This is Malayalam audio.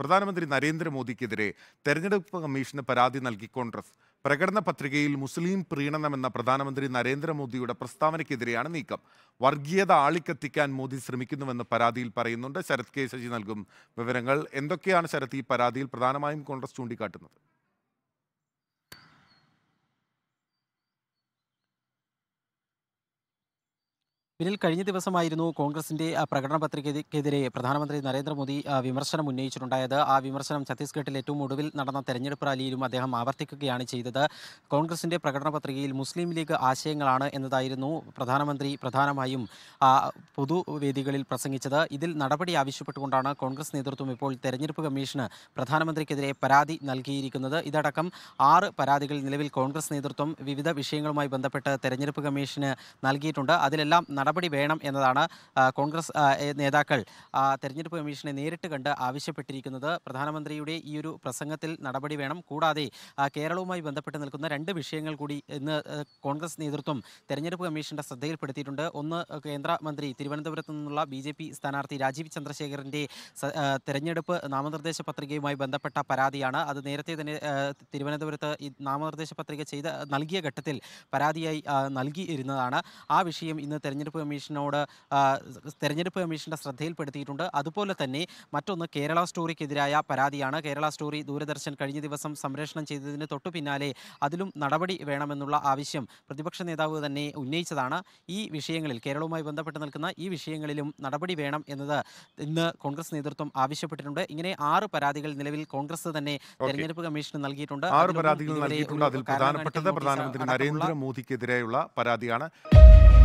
പ്രധാനമന്ത്രി നരേന്ദ്രമോദിക്കെതിരെ തെരഞ്ഞെടുപ്പ് കമ്മീഷന് പരാതി നൽകി കോൺഗ്രസ് പ്രകടന പത്രികയിൽ മുസ്ലിം പ്രീണനമെന്ന പ്രധാനമന്ത്രി നരേന്ദ്രമോദിയുടെ പ്രസ്താവനയ്ക്കെതിരെയാണ് നീക്കം വർഗീയത ആളിക്കത്തിക്കാൻ മോദി ശ്രമിക്കുന്നുവെന്ന് പരാതിയിൽ പറയുന്നുണ്ട് ശരത് കെ ശശി നൽകും വിവരങ്ങൾ എന്തൊക്കെയാണ് ശരത് ഈ പരാതിയിൽ പ്രധാനമായും കോൺഗ്രസ് ചൂണ്ടിക്കാട്ടുന്നത് ബില്ലിൽ കഴിഞ്ഞ ദിവസമായിരുന്നു കോൺഗ്രസിന്റെ പ്രകടന പത്രികയ്ക്കെതിരെ പ്രധാനമന്ത്രി നരേന്ദ്രമോദി വിമർശനം ഉന്നയിച്ചിട്ടുണ്ടായത് ആ വിമർശനം ഛത്തീസ്ഗഡിൽ ഏറ്റവും ഒടുവിൽ നടന്ന തെരഞ്ഞെടുപ്പ് റാലിയിലും അദ്ദേഹം ആവർത്തിക്കുകയാണ് ചെയ്തത് കോൺഗ്രസിന്റെ പ്രകടന പത്രികയിൽ മുസ്ലിം ലീഗ് ആശയങ്ങളാണ് എന്നതായിരുന്നു പ്രധാനമന്ത്രി പ്രധാനമായും പൊതുവേദികളിൽ പ്രസംഗിച്ചത് ഇതിൽ നടപടി ആവശ്യപ്പെട്ടുകൊണ്ടാണ് കോൺഗ്രസ് നേതൃത്വം ഇപ്പോൾ തെരഞ്ഞെടുപ്പ് കമ്മീഷന് പ്രധാനമന്ത്രിക്കെതിരെ പരാതി നൽകിയിരിക്കുന്നത് ഇതടക്കം ആറ് പരാതികൾ നിലവിൽ കോൺഗ്രസ് നേതൃത്വം വിവിധ വിഷയങ്ങളുമായി ബന്ധപ്പെട്ട് തെരഞ്ഞെടുപ്പ് കമ്മീഷന് നൽകിയിട്ടുണ്ട് അതിലെല്ലാം നടപടി വേണം എന്നതാണ് കോൺഗ്രസ് നേതാക്കൾ തെരഞ്ഞെടുപ്പ് കമ്മീഷനെ നേരിട്ട് കണ്ട് ആവശ്യപ്പെട്ടിരിക്കുന്നത് പ്രധാനമന്ത്രിയുടെ ഈ ഒരു പ്രസംഗത്തിൽ നടപടി വേണം കൂടാതെ കേരളവുമായി ബന്ധപ്പെട്ട് നിൽക്കുന്ന രണ്ട് വിഷയങ്ങൾ കൂടി ഇന്ന് കോൺഗ്രസ് നേതൃത്വം തെരഞ്ഞെടുപ്പ് കമ്മീഷന്റെ ശ്രദ്ധയിൽപ്പെടുത്തിയിട്ടുണ്ട് ഒന്ന് കേന്ദ്രമന്ത്രി തിരുവനന്തപുരത്ത് നിന്നുള്ള ബി ജെ പി സ്ഥാനാർത്ഥി രാജീവ് ചന്ദ്രശേഖരൻ്റെ തെരഞ്ഞെടുപ്പ് നാമനിർദ്ദേശ പത്രികയുമായി ബന്ധപ്പെട്ട പരാതിയാണ് അത് നേരത്തെ തന്നെ തിരുവനന്തപുരത്ത് ഈ നാമനിർദ്ദേശ പത്രിക ചെയ്ത നൽകിയ ഘട്ടത്തിൽ പരാതിയായി നൽകിയിരുന്നതാണ് ആ വിഷയം ഇന്ന് തെരഞ്ഞെടുപ്പ് തെരഞ്ഞെടുപ്പ് കമ്മീഷനോട് തെരഞ്ഞെടുപ്പ് കമ്മീഷന്റെ ശ്രദ്ധയിൽപ്പെടുത്തിയിട്ടുണ്ട് അതുപോലെ തന്നെ മറ്റൊന്ന് കേരള സ്റ്റോറിക്കെതിരായ പരാതിയാണ് കേരള സ്റ്റോറി ദൂരദർശൻ കഴിഞ്ഞ ദിവസം സംരക്ഷണം ചെയ്തതിന് തൊട്ടു പിന്നാലെ അതിലും നടപടി വേണമെന്നുള്ള ആവശ്യം പ്രതിപക്ഷ നേതാവ് തന്നെ ഉന്നയിച്ചതാണ് ഈ വിഷയങ്ങളിൽ കേരളവുമായി ബന്ധപ്പെട്ട് നിൽക്കുന്ന ഈ വിഷയങ്ങളിലും നടപടി വേണം എന്നത് ഇന്ന് കോൺഗ്രസ് നേതൃത്വം ആവശ്യപ്പെട്ടിട്ടുണ്ട് ഇങ്ങനെ ആറ് പരാതികൾ നിലവിൽ കോൺഗ്രസ് തന്നെ തെരഞ്ഞെടുപ്പ് കമ്മീഷന് നൽകിയിട്ടുണ്ട് ആറ് പരാതികൾ നൽകിയിട്ടുണ്ട് അതിൽ പ്രധാനപ്പെട്ടത് പ്രധാനമന്ത്രി നരേന്ദ്രമോദിക്കെതിരെയുള്ള പരാതിയാണ്